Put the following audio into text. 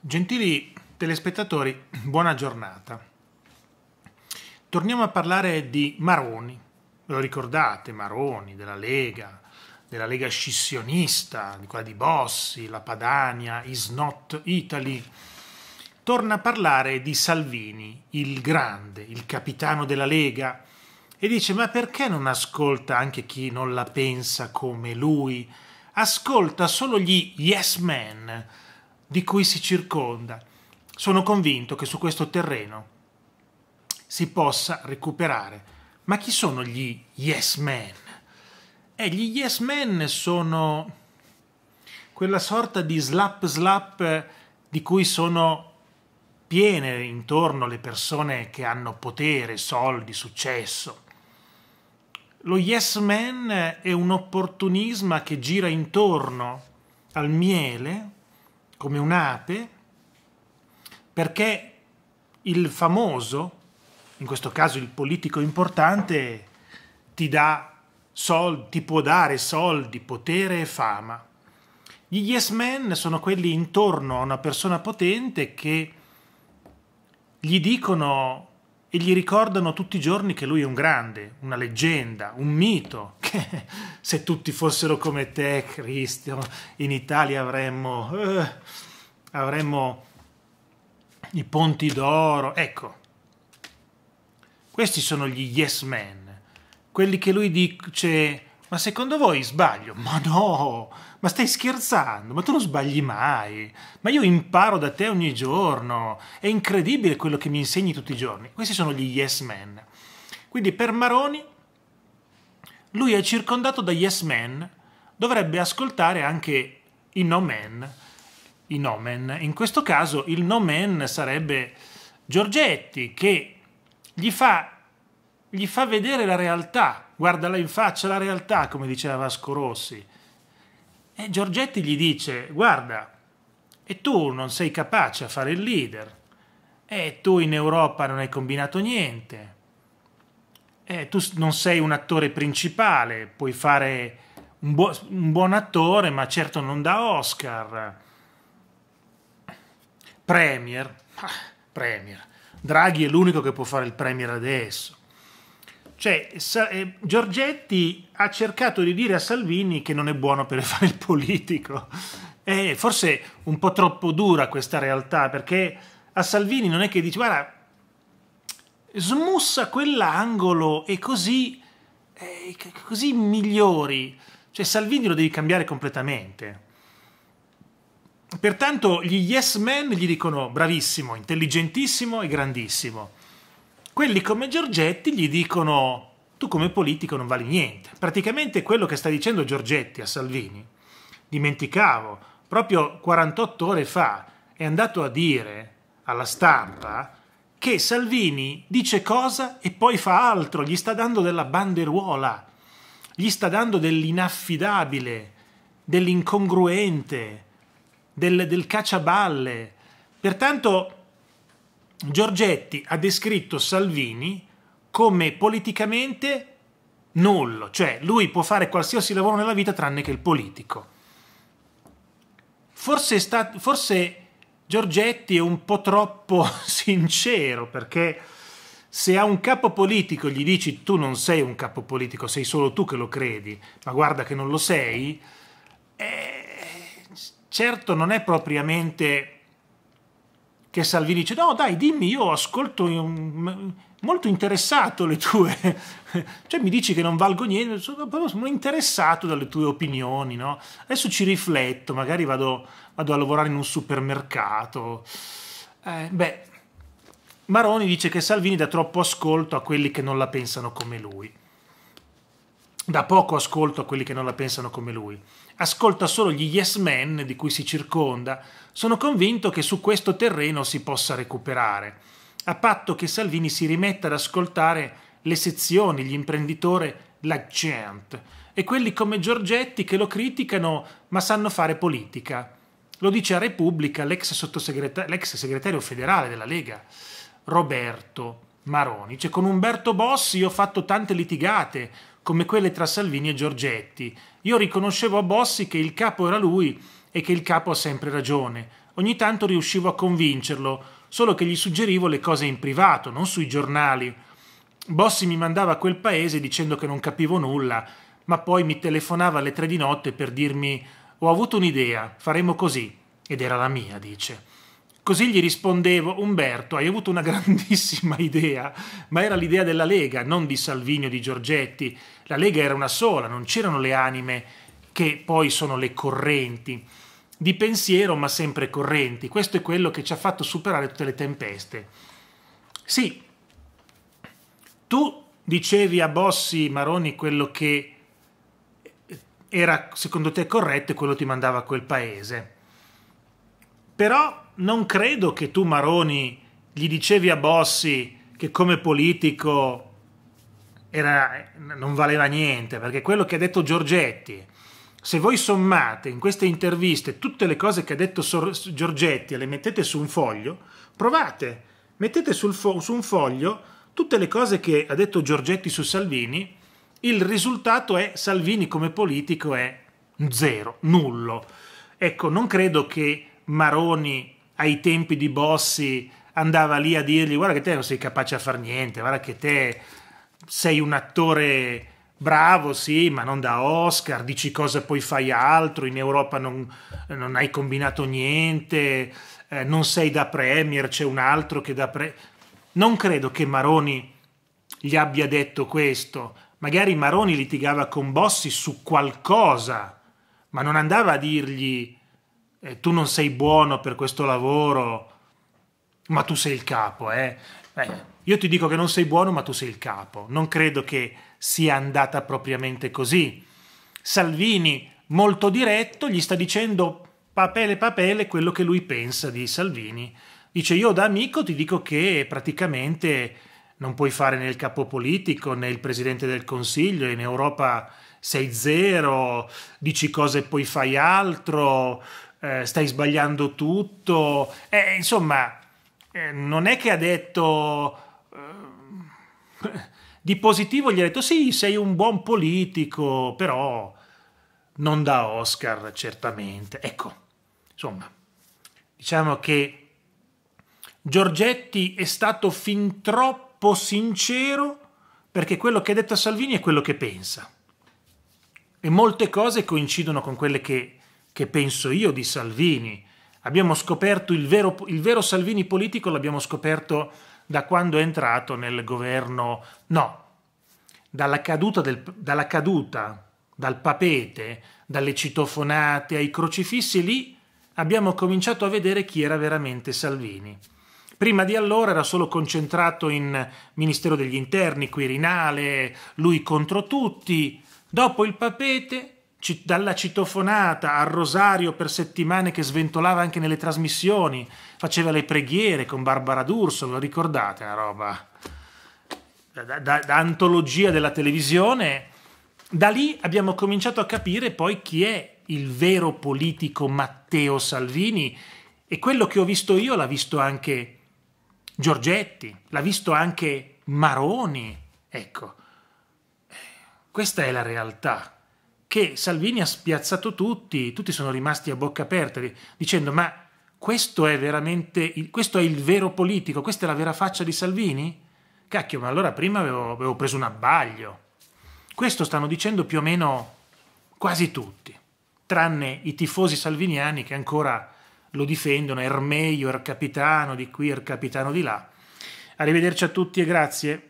Gentili telespettatori, buona giornata. Torniamo a parlare di Maroni. lo ricordate, Maroni della Lega, della Lega scissionista, di quella di Bossi, la Padania, is not Italy. Torna a parlare di Salvini, il grande, il capitano della Lega, e dice ma perché non ascolta anche chi non la pensa come lui? Ascolta solo gli yes men, di cui si circonda. Sono convinto che su questo terreno si possa recuperare. Ma chi sono gli yes men? Eh, gli yes men sono quella sorta di slap slap di cui sono piene intorno le persone che hanno potere, soldi, successo. Lo yes man è un opportunismo che gira intorno al miele come un'ape, perché il famoso, in questo caso il politico importante, ti dà soldi, ti può dare soldi, potere e fama. Gli yes men sono quelli intorno a una persona potente che gli dicono e gli ricordano tutti i giorni che lui è un grande, una leggenda, un mito, che se tutti fossero come te, Cristian, in Italia avremmo, eh, avremmo i ponti d'oro, ecco. Questi sono gli yes men, quelli che lui dice ma secondo voi sbaglio? Ma no, ma stai scherzando, ma tu non sbagli mai. Ma io imparo da te ogni giorno. È incredibile quello che mi insegni tutti i giorni. Questi sono gli yes men. Quindi per Maroni, lui è circondato da yes men, dovrebbe ascoltare anche i no men. I no men. In questo caso il no men sarebbe Giorgetti che gli fa gli fa vedere la realtà, guardala in faccia la realtà, come diceva Vasco Rossi. E Giorgetti gli dice, guarda, e tu non sei capace a fare il leader, e tu in Europa non hai combinato niente, e tu non sei un attore principale, puoi fare un, bu un buon attore, ma certo non da Oscar. Premier, ah, Premier. Draghi è l'unico che può fare il Premier adesso. Cioè, eh, Giorgetti ha cercato di dire a Salvini che non è buono per fare il politico. È forse un po' troppo dura questa realtà, perché a Salvini non è che dici, guarda, smussa quell'angolo e così, eh, così migliori. Cioè, Salvini lo devi cambiare completamente. Pertanto gli yes men gli dicono bravissimo, intelligentissimo e grandissimo quelli come Giorgetti gli dicono tu come politico non vali niente. Praticamente quello che sta dicendo Giorgetti a Salvini, dimenticavo, proprio 48 ore fa è andato a dire alla stampa che Salvini dice cosa e poi fa altro, gli sta dando della banderuola, gli sta dando dell'inaffidabile, dell'incongruente, del, del cacciaballe. Pertanto Giorgetti ha descritto Salvini come politicamente nullo, cioè lui può fare qualsiasi lavoro nella vita tranne che il politico. Forse, sta, forse Giorgetti è un po' troppo sincero perché se a un capo politico gli dici tu non sei un capo politico, sei solo tu che lo credi, ma guarda che non lo sei, eh, certo non è propriamente che Salvini dice no dai dimmi io ascolto io, molto interessato le tue cioè mi dici che non valgo niente sono, sono interessato dalle tue opinioni no? adesso ci rifletto magari vado, vado a lavorare in un supermercato eh, beh Maroni dice che Salvini dà troppo ascolto a quelli che non la pensano come lui da poco ascolto a quelli che non la pensano come lui ascolta solo gli yes men di cui si circonda, sono convinto che su questo terreno si possa recuperare, a patto che Salvini si rimetta ad ascoltare le sezioni, gli imprenditori, la gente, e quelli come Giorgetti che lo criticano ma sanno fare politica. Lo dice a Repubblica l'ex, sottosegretario, l'ex segretario federale della Lega, Roberto Maroni. Cioè, con Umberto Bossi ho fatto tante litigate, come quelle tra Salvini e Giorgetti. Io riconoscevo a Bossi che il capo era lui e che il capo ha sempre ragione. Ogni tanto riuscivo a convincerlo, solo che gli suggerivo le cose in privato, non sui giornali. Bossi mi mandava a quel paese dicendo che non capivo nulla, ma poi mi telefonava alle tre di notte per dirmi ho avuto un'idea, faremo così. Ed era la mia, dice. Così gli rispondevo, Umberto, hai avuto una grandissima idea, ma era l'idea della Lega, non di Salvini o di Giorgetti. La Lega era una sola, non c'erano le anime che poi sono le correnti. Di pensiero, ma sempre correnti. Questo è quello che ci ha fatto superare tutte le tempeste. Sì, tu dicevi a Bossi Maroni quello che eh, era secondo te corretto e quello ti mandava a quel paese però non credo che tu, Maroni, gli dicevi a Bossi che come politico era, non valeva niente, perché quello che ha detto Giorgetti, se voi sommate in queste interviste tutte le cose che ha detto Sor Giorgetti e le mettete su un foglio, provate, mettete su un foglio tutte le cose che ha detto Giorgetti su Salvini, il risultato è Salvini come politico è zero, nullo. Ecco, non credo che Maroni ai tempi di Bossi andava lì a dirgli guarda che te non sei capace a fare niente, guarda che te sei un attore bravo, sì, ma non da Oscar, dici cosa poi fai altro, in Europa non, non hai combinato niente, eh, non sei da Premier, c'è un altro che da Premier. Non credo che Maroni gli abbia detto questo, magari Maroni litigava con Bossi su qualcosa, ma non andava a dirgli eh, tu non sei buono per questo lavoro, ma tu sei il capo, eh? Beh, io ti dico che non sei buono, ma tu sei il capo. Non credo che sia andata propriamente così. Salvini, molto diretto, gli sta dicendo papele papele quello che lui pensa di Salvini. Dice io da amico ti dico che praticamente non puoi fare né il capo politico né il presidente del Consiglio, in Europa sei zero, dici cose e poi fai altro, eh, stai sbagliando tutto. Eh, insomma, eh, non è che ha detto... Eh, di positivo gli ha detto sì, sei un buon politico, però non da Oscar certamente. Ecco, insomma, diciamo che Giorgetti è stato fin troppo sincero perché quello che ha detto a Salvini è quello che pensa. E molte cose coincidono con quelle che che penso io di Salvini. Abbiamo scoperto il vero, il vero Salvini politico, l'abbiamo scoperto da quando è entrato nel governo, no, dalla caduta, del, dalla caduta dal papete, dalle citofonate ai crocifissi, lì abbiamo cominciato a vedere chi era veramente Salvini. Prima di allora era solo concentrato in Ministero degli Interni, Quirinale, lui contro tutti. Dopo il papete dalla citofonata al rosario per settimane che sventolava anche nelle trasmissioni, faceva le preghiere con Barbara D'Urso, lo ricordate la roba da, da, da antologia della televisione. Da lì abbiamo cominciato a capire poi chi è il vero politico Matteo Salvini e quello che ho visto io l'ha visto anche Giorgetti, l'ha visto anche Maroni. Ecco, eh, questa è la realtà che Salvini ha spiazzato tutti, tutti sono rimasti a bocca aperta dicendo ma questo è veramente, il, questo è il vero politico, questa è la vera faccia di Salvini? Cacchio, ma allora prima avevo, avevo preso un abbaglio. Questo stanno dicendo più o meno quasi tutti, tranne i tifosi salviniani che ancora lo difendono, Ermeio, Er Capitano di qui, Er Capitano di là. Arrivederci a tutti e grazie.